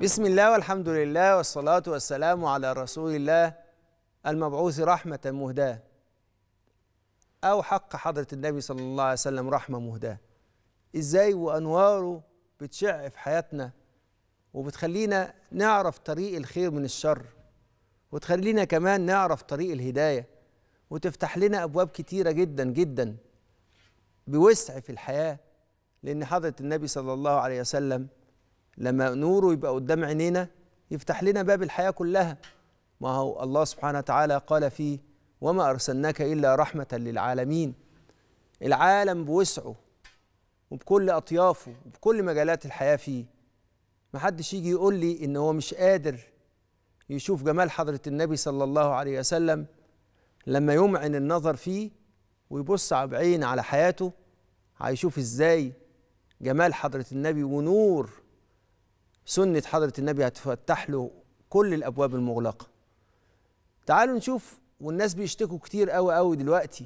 بسم الله والحمد لله والصلاة والسلام على رسول الله المبعوث رحمة مهداة أو حق حضرة النبي صلى الله عليه وسلم رحمة مهداة إزاي وأنواره بتشع في حياتنا وبتخلينا نعرف طريق الخير من الشر وتخلينا كمان نعرف طريق الهداية وتفتح لنا أبواب كتيرة جدا جدا بوسع في الحياة لأن حضرة النبي صلى الله عليه وسلم لما نوره يبقى قدام عينينا يفتح لنا باب الحياة كلها ما هو الله سبحانه وتعالى قال فيه وما أرسلناك إلا رحمة للعالمين العالم بوسعه وبكل أطيافه وبكل مجالات الحياة فيه محدش يجي يقول لي إن هو مش قادر يشوف جمال حضرة النبي صلى الله عليه وسلم لما يمعن النظر فيه ويبص بعين على حياته هيشوف ازاي جمال حضرة النبي ونور سنة حضرة النبي هتفتح له كل الأبواب المغلقة تعالوا نشوف والناس بيشتكوا كتير قوي قوي دلوقتي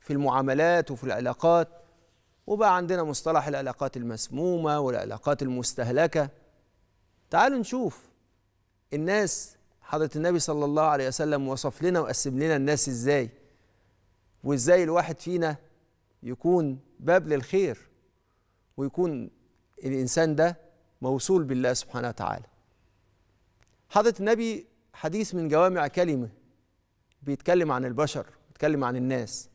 في المعاملات وفي العلاقات وبقى عندنا مصطلح العلاقات المسمومة والعلاقات المستهلكة تعالوا نشوف الناس حضرة النبي صلى الله عليه وسلم وصف لنا وقسم لنا الناس ازاي وازاي الواحد فينا يكون باب للخير ويكون الإنسان ده موصول بالله سبحانه وتعالى حضرة النبي حديث من جوامع كلمة بيتكلم عن البشر بيتكلم عن الناس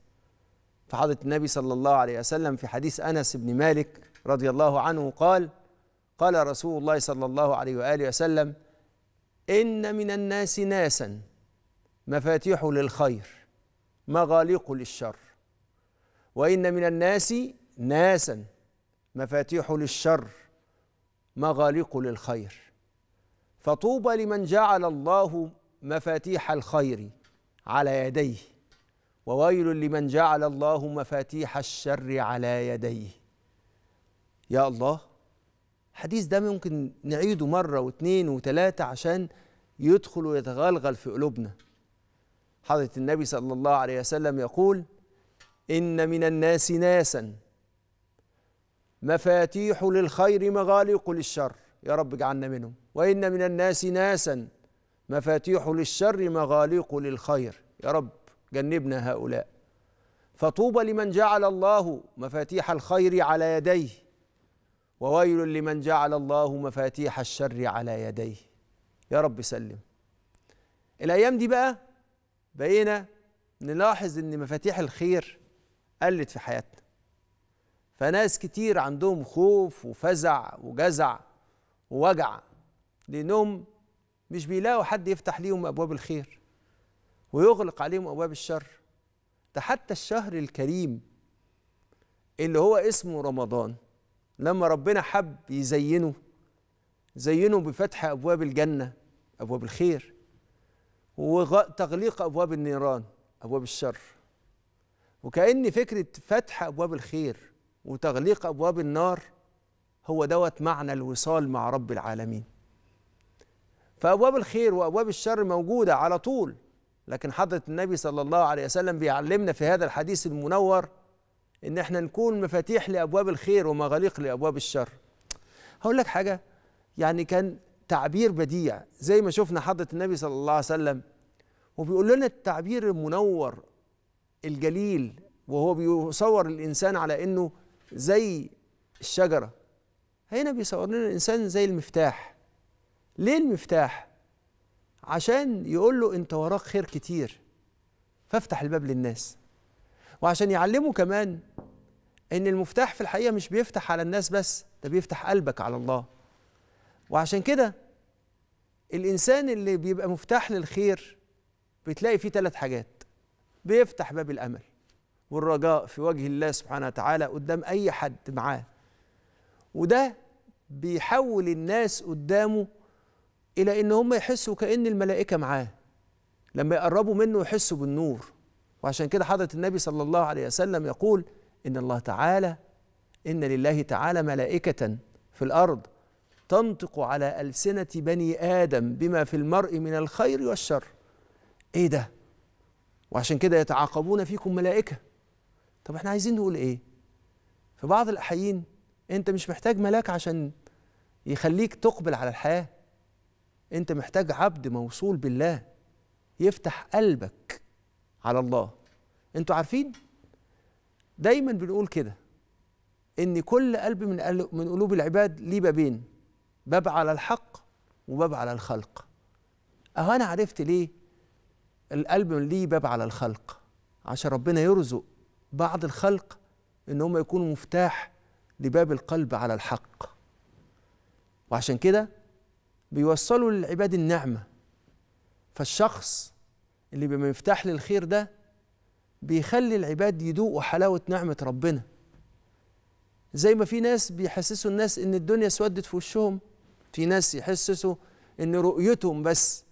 فحضرة النبي صلى الله عليه وسلم في حديث أنس بن مالك رضي الله عنه قال قال رسول الله صلى الله عليه وآله وسلم إن من الناس ناسا مفاتيح للخير مغاليق للشر وإن من الناس ناسا مفاتيح للشر مغاليق للخير فطوبى لمن جعل الله مفاتيح الخير على يديه وويل لمن جعل الله مفاتيح الشر على يديه يا الله الحديث ده ممكن نعيده مرة واثنين وثلاثة عشان يدخل ويتغلغل في قلوبنا حضرة النبي صلى الله عليه وسلم يقول إن من الناس ناسا مفاتيح للخير مغاليق للشر يا رب اجعلنا منهم وإن من الناس ناسا مفاتيح للشر مغاليق للخير يا رب جنبنا هؤلاء فطوبى لمن جعل الله مفاتيح الخير على يديه وويل لمن جعل الله مفاتيح الشر على يديه يا رب سلم الايام دي بقى بقينا نلاحظ ان مفاتيح الخير قلت في حياتنا فناس كتير عندهم خوف وفزع وجزع ووجع لأنهم مش بيلاقوا حد يفتح ليهم أبواب الخير ويغلق عليهم أبواب الشر ده حتى الشهر الكريم اللي هو اسمه رمضان لما ربنا حب يزينه زينه بفتح أبواب الجنة أبواب الخير وتغليق أبواب النيران أبواب الشر وكأن فكرة فتح أبواب الخير وتغليق أبواب النار هو دوت معنى الوصال مع رب العالمين فأبواب الخير وأبواب الشر موجودة على طول لكن حضرة النبي صلى الله عليه وسلم بيعلمنا في هذا الحديث المنور إن احنا نكون مفاتيح لأبواب الخير ومغاليق لأبواب الشر هقول لك حاجة يعني كان تعبير بديع زي ما شفنا حضرة النبي صلى الله عليه وسلم وبيقول لنا التعبير المنور الجليل وهو بيصور الإنسان على إنه زي الشجره هنا بيصور لنا الانسان زي المفتاح ليه المفتاح عشان يقول له انت وراك خير كتير فافتح الباب للناس وعشان يعلمه كمان ان المفتاح في الحقيقه مش بيفتح على الناس بس ده بيفتح قلبك على الله وعشان كده الانسان اللي بيبقى مفتاح للخير بتلاقي فيه ثلاث حاجات بيفتح باب الامل والرجاء في وجه الله سبحانه وتعالى قدام أي حد معاه وده بيحول الناس قدامه إلى إن هم يحسوا كأن الملائكة معاه لما يقربوا منه يحسوا بالنور وعشان كده حضرة النبي صلى الله عليه وسلم يقول إن الله تعالى إن لله تعالى ملائكة في الأرض تنطق على ألسنة بني آدم بما في المرء من الخير والشر إيه ده؟ وعشان كده يتعاقبون فيكم ملائكه طب احنا عايزين نقول ايه في بعض الاحيين انت مش محتاج ملاك عشان يخليك تقبل على الحياه انت محتاج عبد موصول بالله يفتح قلبك على الله انتوا عارفين دايما بنقول كده ان كل قلب من من قلوب العباد ليه بابين باب على الحق وباب على الخلق اهو انا عرفت ليه القلب ليه باب على الخلق عشان ربنا يرزق بعض الخلق ان هم يكونوا مفتاح لباب القلب على الحق وعشان كده بيوصلوا للعباد النعمه فالشخص اللي بما يفتح للخير ده بيخلي العباد يدوقوا حلاوه نعمه ربنا زي ما في ناس بيحسسوا الناس ان الدنيا اسودت في وشهم في ناس يحسسوا ان رؤيتهم بس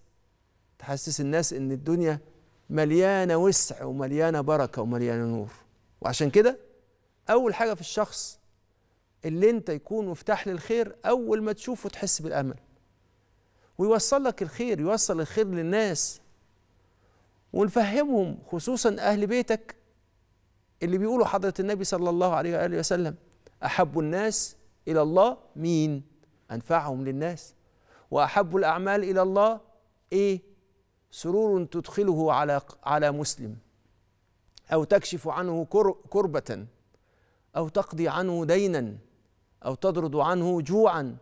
تحسس الناس ان الدنيا مليانه وسع ومليانه بركه ومليانه نور وعشان كده اول حاجه في الشخص اللي انت يكون مفتاح للخير اول ما تشوفه تحس بالامل ويوصل لك الخير يوصل الخير للناس ونفهمهم خصوصا اهل بيتك اللي بيقولوا حضره النبي صلى الله عليه واله وسلم احب الناس الى الله مين انفعهم للناس واحب الاعمال الى الله ايه سرور تدخله على على مسلم أو تكشف عنه كربة أو تقضي عنه دينا أو تطرد عنه جوعا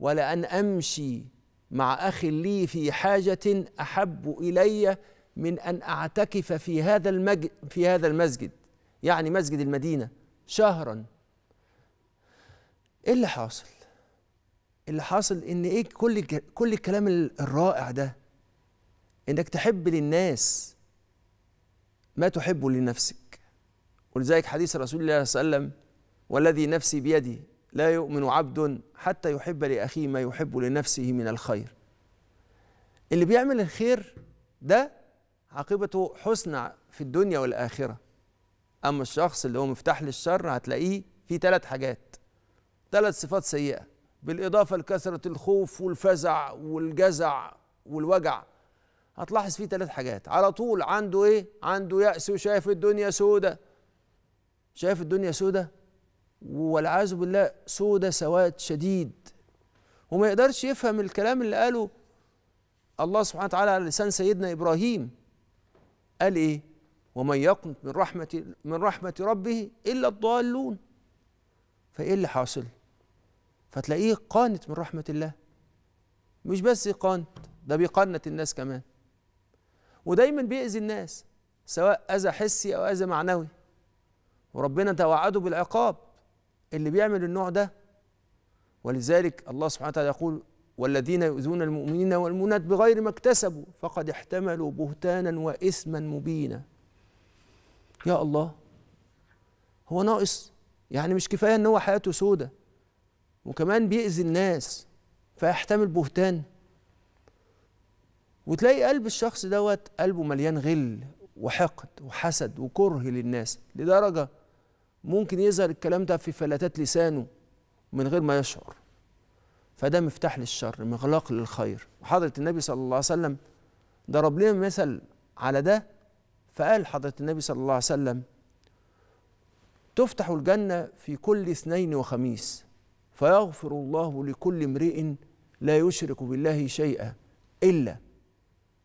ولأن أمشي مع أخ لي في حاجة أحب إلي من أن أعتكف في هذا المج... في هذا المسجد يعني مسجد المدينة شهرا إيه اللي حاصل؟ إيه اللي حاصل إن إيه كل كل الكلام الرائع ده إنك تحب للناس ما تحب لنفسك ولذلك حديث رسول الله صلى الله عليه وسلم والذي نفسي بيدي لا يؤمن عبد حتى يحب لأخيه ما يحب لنفسه من الخير اللي بيعمل الخير ده عاقبته حسن في الدنيا والآخرة أما الشخص اللي هو مفتاح للشر هتلاقيه في ثلاث حاجات ثلاث صفات سيئة بالإضافة لكثرة الخوف والفزع والجزع والوجع هتلاحظ فيه ثلاث حاجات على طول عنده ايه عنده يأس وشايف الدنيا سودة شايف الدنيا سودة والعياذ بالله سودة سواد شديد وما يقدرش يفهم الكلام اللي قاله الله سبحانه وتعالى على لسان سيدنا إبراهيم قال ايه ومن يقنط من رحمة من رحمة ربه إلا الضالون فإيه اللي حاصل؟ فتلاقيه قانت من رحمة الله مش بس قانت ده بيقنط الناس كمان ودايما بيأذي الناس سواء أذى حسي أو أذى معنوي وربنا توعده بالعقاب اللي بيعمل النوع ده ولذلك الله سبحانه وتعالى يقول والذين يؤذون المؤمنين والمؤمنات بغير ما اكتسبوا فقد احتملوا بهتانا وإثما مبينا يا الله هو ناقص يعني مش كفاية ان هو حياته سودة وكمان بيأذي الناس فيحتمل بهتان وتلاقي قلب الشخص دوت قلبه مليان غل وحقد وحسد وكره للناس لدرجة ممكن يظهر الكلام ده في فلتات لسانه من غير ما يشعر فده مفتاح للشر مغلاق للخير وحضرة النبي صلى الله عليه وسلم ضرب لنا مثل على ده فقال حضرة النبي صلى الله عليه وسلم تفتح الجنة في كل اثنين وخميس فيغفر الله لكل امرئ لا يشرك بالله شيئا إلا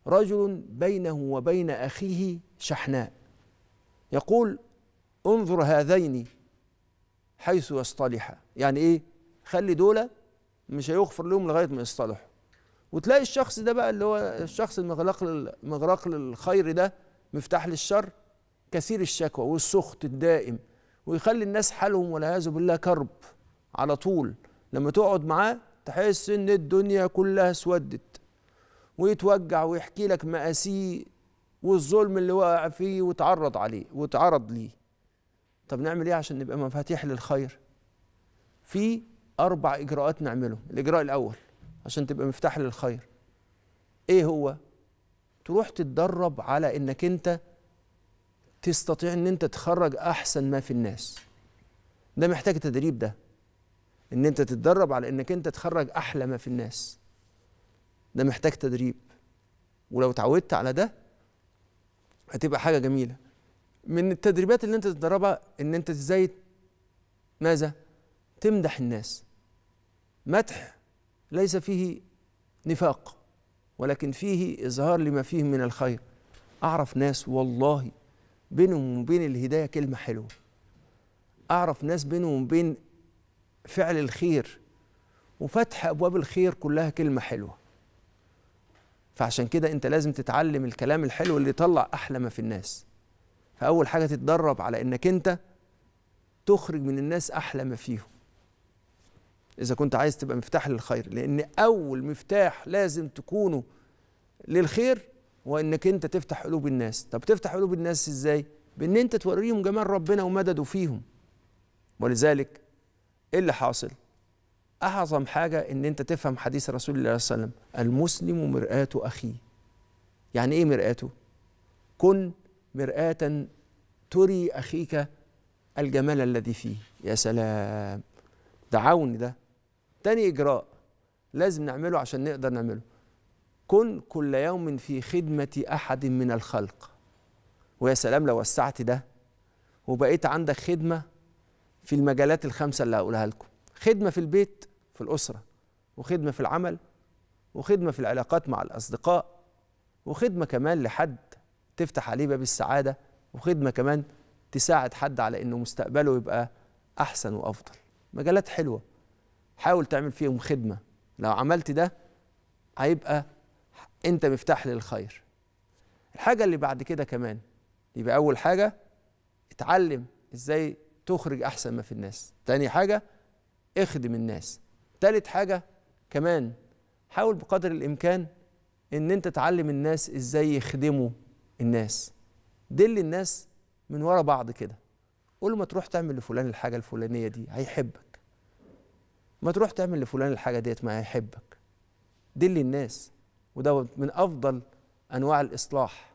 رجل بينه وبين اخيه شحناء يقول انظر هذين حيث يصطلحا يعني ايه خلي دول مش هيغفر لهم لغايه ما يصطلحوا وتلاقي الشخص ده بقى اللي هو الشخص المغرق المغرق للخير ده مفتاح للشر كثير الشكوى والسخط الدائم ويخلي الناس حالهم والعياذ بالله كرب على طول لما تقعد معاه تحس ان الدنيا كلها اسودت ويتوجع ويحكي لك مآسيه والظلم اللي وقع فيه واتعرض عليه واتعرض ليه طب نعمل ايه عشان نبقى مفاتيح للخير في اربع اجراءات نعمله الاجراء الاول عشان تبقى مفتاح للخير ايه هو تروح تتدرب على انك انت تستطيع ان انت تخرج احسن ما في الناس ده محتاج تدريب ده ان انت تتدرب على انك انت تخرج احلى ما في الناس ده محتاج تدريب ولو اتعودت على ده هتبقى حاجه جميله من التدريبات اللي انت تدربها ان انت ازاي ماذا تمدح الناس مدح ليس فيه نفاق ولكن فيه اظهار لما فيه من الخير اعرف ناس والله بينهم وبين الهدايه كلمه حلوه اعرف ناس بينهم وبين فعل الخير وفتح ابواب الخير كلها كلمه حلوه فعشان كده انت لازم تتعلم الكلام الحلو اللي يطلع احلى ما في الناس فاول حاجه تتدرب على انك انت تخرج من الناس احلى ما فيهم اذا كنت عايز تبقى مفتاح للخير لان اول مفتاح لازم تكونه للخير هو انك انت تفتح قلوب الناس طب تفتح قلوب الناس ازاي بان انت توريهم جمال ربنا ومدده فيهم ولذلك ايه اللي حاصل اعظم حاجه ان انت تفهم حديث رسول الله صلى الله عليه وسلم المسلم مرآة اخيه يعني ايه مرآته كن مرآة تري اخيك الجمال الذي فيه يا سلام دعوني ده تاني اجراء لازم نعمله عشان نقدر نعمله كن كل يوم في خدمة أحد من الخلق ويا سلام لو وسعت ده وبقيت عندك خدمة في المجالات الخمسة اللي هقولها لكم خدمه في البيت في الاسره وخدمه في العمل وخدمه في العلاقات مع الاصدقاء وخدمه كمان لحد تفتح عليه باب السعاده وخدمه كمان تساعد حد على انه مستقبله يبقى احسن وافضل مجالات حلوه حاول تعمل فيهم خدمه لو عملت ده هيبقى انت مفتاح للخير الحاجه اللي بعد كده كمان يبقى اول حاجه اتعلم ازاي تخرج احسن ما في الناس تاني حاجه اخدم الناس تالت حاجة كمان حاول بقدر الإمكان إن أنت تعلم الناس إزاي يخدموا الناس دل الناس من ورا بعض كده قول ما تروح تعمل لفلان الحاجة الفلانية دي هيحبك ما تروح تعمل لفلان الحاجة ديت ما هيحبك دل الناس وده من أفضل أنواع الإصلاح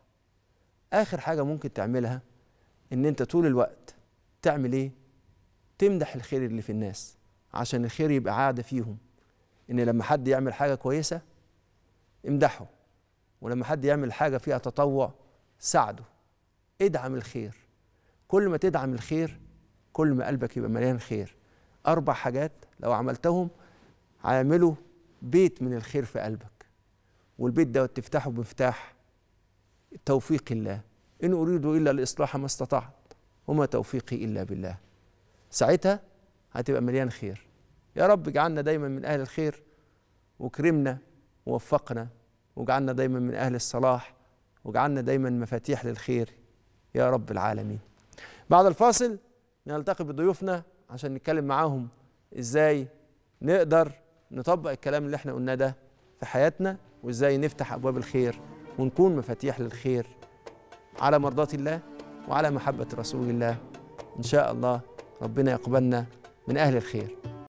آخر حاجة ممكن تعملها إن أنت طول الوقت تعمل إيه؟ تمدح الخير اللي في الناس عشان الخير يبقى عادة فيهم إن لما حد يعمل حاجة كويسة امدحه ولما حد يعمل حاجة فيها تطوع ساعده ادعم الخير كل ما تدعم الخير كل ما قلبك يبقى مليان خير أربع حاجات لو عملتهم عاملوا بيت من الخير في قلبك والبيت ده تفتحه بمفتاح توفيق الله إن أريد إلا الإصلاح ما استطعت وما توفيقي إلا بالله ساعتها هتبقى مليان خير يا رب اجعلنا دايما من أهل الخير وكرمنا ووفقنا واجعلنا دايما من أهل الصلاح واجعلنا دايما مفاتيح للخير يا رب العالمين بعد الفاصل نلتقي بضيوفنا عشان نتكلم معاهم ازاي نقدر نطبق الكلام اللي احنا قلناه ده في حياتنا وازاي نفتح ابواب الخير ونكون مفاتيح للخير على مرضات الله وعلى محبه رسول الله ان شاء الله ربنا يقبلنا من أهل الخير